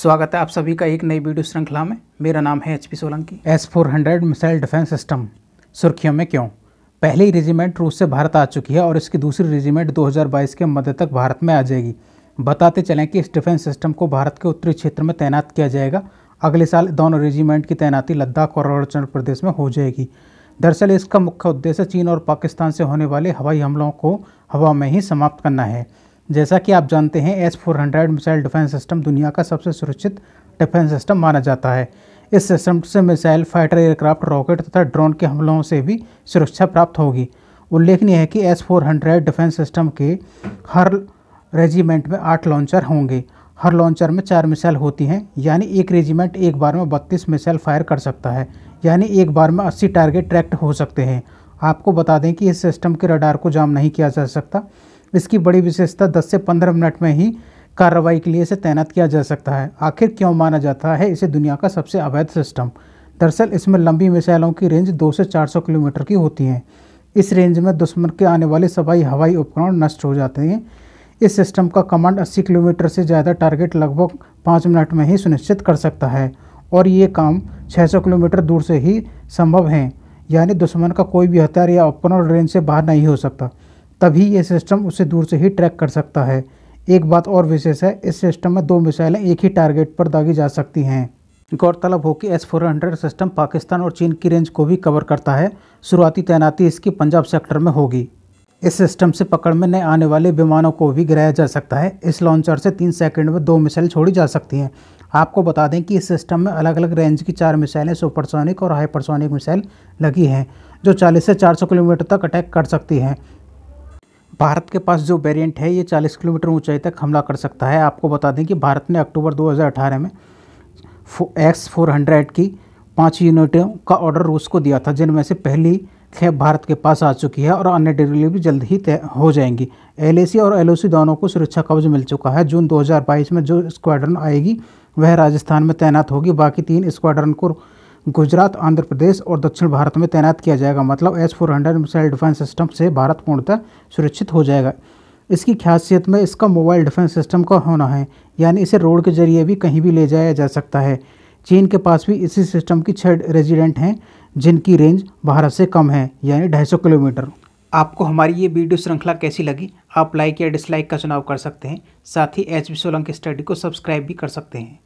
स्वागत है आप सभी का एक नई वीडियो श्रृंखला में मेरा नाम है H P Solanki S four hundred missile defence system सुर्खियों में क्यों पहली रेजिमेंट रूस से भारत आ चुकी है और इसकी दूसरी रेजिमेंट 2022 के मध्य तक भारत में आ जाएगी बताते चलें कि इस डिफेंस सिस्टम को भारत के उत्तरी क्षेत्र में तैनात किया जाएगा अगले साल दोनों रेजिमेंट की तैनाती लद्दाख और अरुणाचल प्रदेश में हो जाएगी दरअसल इसका मुख्य उद्देश्य चीन और पाकिस्तान से होने वाले हवाई हमलों को हवा में ही समाप्त करना है जैसा कि आप जानते हैं S four hundred missile defence system दुनिया का सबसे सुरक्षित डिफेंस सिस्टम माना जाता है इस सिस्टम से मिसाइल फाइटर एयरक्राफ्ट रॉकेट तथा ड्रोन के हमलों से भी सुरक्षा प्राप्त होगी उल्लेखनीय है कि S four hundred defence system के हर रेजिमेंट में आठ लॉन्चर होंगे हर लॉन्चर में चार मिसाइल होती हैं यानी एक रेजिमेंट एक बार में बत्तीस मिसाइल फायर कर सकता है यानी एक बार में अस्सी टारगेट ट्रैक्ट हो सकते हैं आपको बता दें कि इस सिस्टम के रडार को जाम नहीं किया जा सकता इसकी बड़ी विशेषता 10 से 15 मिनट में ही कार्रवाई के लिए इसे तैनात किया जा सकता है आखिर क्यों माना जाता है इसे दुनिया का सबसे अवैध सिस्टम दरअसल इसमें लंबी मिसाइलों की रेंज 2 से 400 किलोमीटर की होती है इस रेंज में दुश्मन के आने वाले सभी हवाई उपकरण नष्ट हो जाते हैं इस सिस्टम का कमांड 80 किलोमीटर से ज़्यादा टारगेट लगभग पाँच मिनट में ही सुनिश्चित कर सकता है और ये काम 600 किलोमीटर दूर से ही संभव हैं यानी दुश्मन का कोई भी हथियार या उपकरण रेंज से बाहर नहीं हो सकता तभी ये सिस्टम उसे दूर से ही ट्रैक कर सकता है एक बात और विशेष है इस सिस्टम में दो मिसाइलें एक ही टारगेट पर दागी जा सकती हैं गौरतलब हो कि S four hundred system Pakistan और चीन की रेंज को भी कवर करता है शुरुआती तैनाती इसकी पंजाब सेक्टर में होगी इस सिस्टम से पकड़ में नए आने वाले विमानों को भी गिराया जा सकता है इस लॉन्चर से तीन सेकंड में दो मिसाइल छोड़ी जा सकती हैं आपको बता दें कि इस सिस्टम में अलग अलग रेंज की चार मिसाइलें सुपरसोनिक और हाइपरसोनिक मिसाइल लगी हैं जो 40 से 400 किलोमीटर तक अटैक कर सकती हैं भारत के पास जो वेरिएंट है ये 40 किलोमीटर ऊंचाई तक हमला कर सकता है आपको बता दें कि भारत ने अक्टूबर 2018 में एक्स फोर हंड्रेड की पाँच यूनिटों का ऑर्डर रूस को दिया था जिनमें से पहली खेप भारत के पास आ चुकी है और अन्य डिलीवरी जल्द ही तय हो जाएंगी एल और एल दोनों को सुरक्षा कवच मिल चुका है जून 2022 में जो स्क्वाड्रन आएगी वह राजस्थान में तैनात होगी बाकी तीन स्क्वाड्रन को गुजरात आंध्र प्रदेश और दक्षिण भारत में तैनात किया जाएगा मतलब S four hundred missile defence system से भारत पूर्णतः सुरक्षित हो जाएगा इसकी खासियत में इसका मोबाइल डिफेंस सिस्टम का होना है यानी इसे रोड के जरिए भी कहीं भी ले जाया जा सकता है चीन के पास भी इसी सिस्टम की छः रेजिडेंट हैं जिनकी रेंज भारत से कम है यानी ढाई सौ किलोमीटर आपको हमारी ये वीडियो श्रृंखला कैसी लगी आप लाइक या डिसलाइक का चुनाव कर सकते हैं साथ ही एच बी सोलंग की स्टडी को सब्सक्राइब भी कर सकते हैं